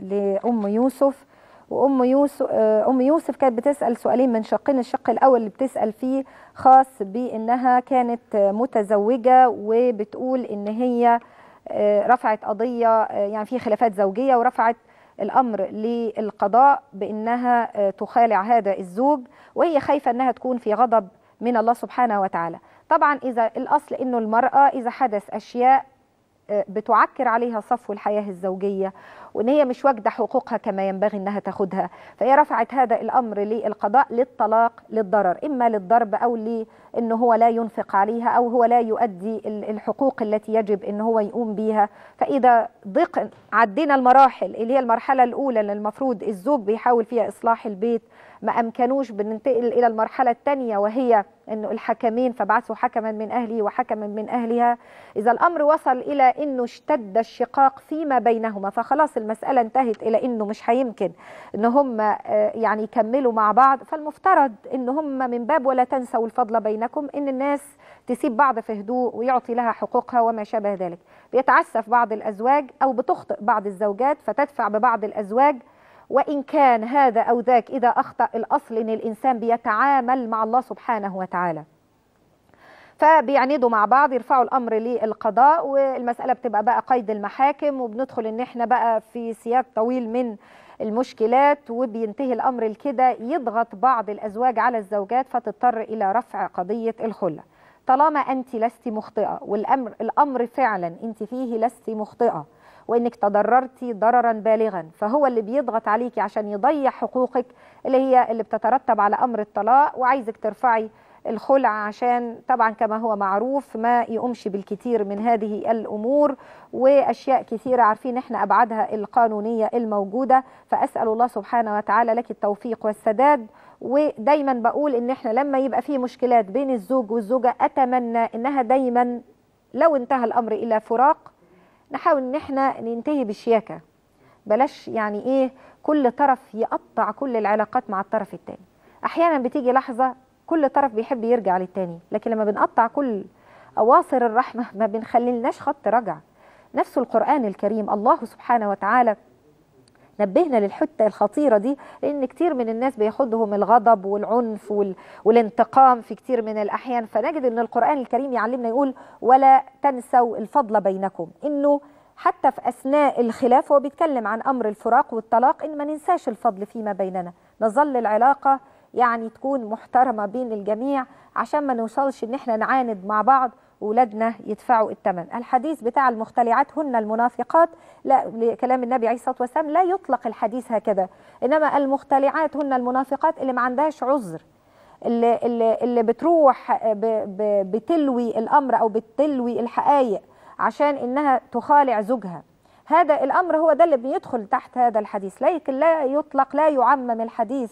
لأم يوسف وام يوسف آه، ام يوسف كانت بتسال سؤالين من شقين الشق الاول اللي بتسال فيه خاص بانها كانت متزوجه وبتقول ان هي آه، رفعت قضيه آه، يعني في خلافات زوجيه ورفعت الامر للقضاء بانها تخالع هذا الزوج وهي خايفه انها تكون في غضب من الله سبحانه وتعالى طبعا اذا الاصل انه المراه اذا حدث اشياء بتعكر عليها صفو الحياه الزوجيه وان هي مش واجده حقوقها كما ينبغي انها تاخدها فهي رفعت هذا الامر للقضاء للطلاق للضرر اما للضرب او لان هو لا ينفق عليها او هو لا يؤدي الحقوق التي يجب ان هو يقوم بيها فاذا ضق عدينا المراحل اللي هي المرحله الاولى اللي المفروض الزوج بيحاول فيها اصلاح البيت ما امكنوش بننتقل الى المرحله الثانيه وهي انه الحكمين فبعثوا حكما من اهله وحكما من اهلها اذا الامر وصل الى انه اشتد الشقاق فيما بينهما فخلاص المسألة انتهت إلى أنه مش هيمكن أن هم آه، يعني يكملوا مع بعض فالمفترض أن هم من باب ولا تنسوا الفضل بينكم أن الناس تسيب بعض في هدوء ويعطي لها حقوقها وما شابه ذلك بيتعسف بعض الأزواج أو بتخطئ بعض الزوجات فتدفع ببعض الأزواج وإن كان هذا أو ذاك إذا أخطأ الأصل أن الإنسان بيتعامل مع الله سبحانه وتعالى فبيعندوا مع بعض يرفعوا الامر للقضاء والمساله بتبقى بقى قيد المحاكم وبندخل ان احنا بقى في سياق طويل من المشكلات وبينتهي الامر لكده يضغط بعض الازواج على الزوجات فتضطر الى رفع قضيه الخله طالما انت لست مخطئه والامر الامر فعلا انت فيه لست مخطئه وانك تضررتي ضررا بالغا فهو اللي بيضغط عليكي عشان يضيع حقوقك اللي هي اللي بتترتب على امر الطلاق وعايزك ترفعي الخلع عشان طبعا كما هو معروف ما يقومش بالكثير من هذه الأمور وأشياء كثيرة عارفين إحنا أبعادها القانونية الموجودة فأسأل الله سبحانه وتعالى لك التوفيق والسداد ودايما بقول إن إحنا لما يبقى في مشكلات بين الزوج والزوجة أتمنى إنها دايما لو انتهى الأمر إلى فراق نحاول إن إحنا ننتهي بشياكه بلاش يعني إيه كل طرف يقطع كل العلاقات مع الطرف الثاني أحيانا بتيجي لحظة كل طرف بيحب يرجع للتاني لكن لما بنقطع كل أواصر الرحمة ما بنخليلناش خط رجع نفس القرآن الكريم الله سبحانه وتعالى نبهنا للحتة الخطيرة دي لأن كتير من الناس بيخدهم الغضب والعنف والانتقام في كتير من الأحيان فنجد أن القرآن الكريم يعلمنا يقول ولا تنسوا الفضل بينكم أنه حتى في أثناء الخلاف هو بيتكلم عن أمر الفراق والطلاق إن ما ننساش الفضل فيما بيننا نظل العلاقة يعني تكون محترمة بين الجميع عشان ما نوصلش ان احنا نعاند مع بعض ولادنا يدفعوا الثمن الحديث بتاع المختلعات هن المنافقات لا لكلام النبي عليه الصلاه والسلام لا يطلق الحديث هكذا انما المختلعات هن المنافقات اللي ما عندهاش عذر اللي, اللي, اللي بتروح بتلوي الامر او بتلوي الحقائق عشان انها تخالع زوجها هذا الأمر هو ده اللي بيدخل تحت هذا الحديث لكن لا يطلق لا يعمم الحديث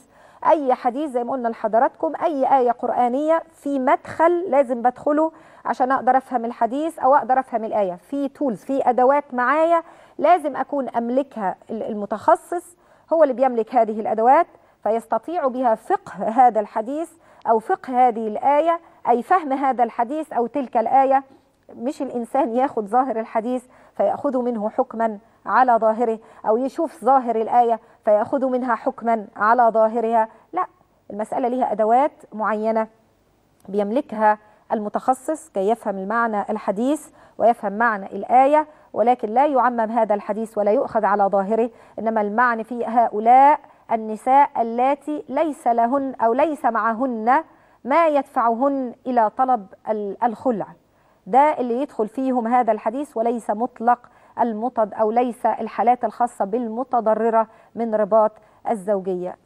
أي حديث زي ما قلنا لحضراتكم أي آية قرآنية في مدخل لازم بدخله عشان أقدر أفهم الحديث أو أقدر أفهم الآية في تولز في أدوات معايا لازم أكون أملكها المتخصص هو اللي بيملك هذه الأدوات فيستطيع بها فقه هذا الحديث أو فقه هذه الآية أي فهم هذا الحديث أو تلك الآية مش الإنسان ياخد ظاهر الحديث فيأخذ منه حكما على ظاهره أو يشوف ظاهر الآية فيأخذ منها حكما على ظاهرها لا المسألة ليها أدوات معينة بيملكها المتخصص كي يفهم المعنى الحديث ويفهم معنى الآية ولكن لا يعمم هذا الحديث ولا يؤخذ على ظاهره إنما المعنى في هؤلاء النساء اللاتي ليس لهن أو ليس معهن ما يدفعهن إلى طلب الخلع ده اللي يدخل فيهم هذا الحديث وليس مطلق المتض أو ليس الحالات الخاصة بالمتضررة من رباط الزوجية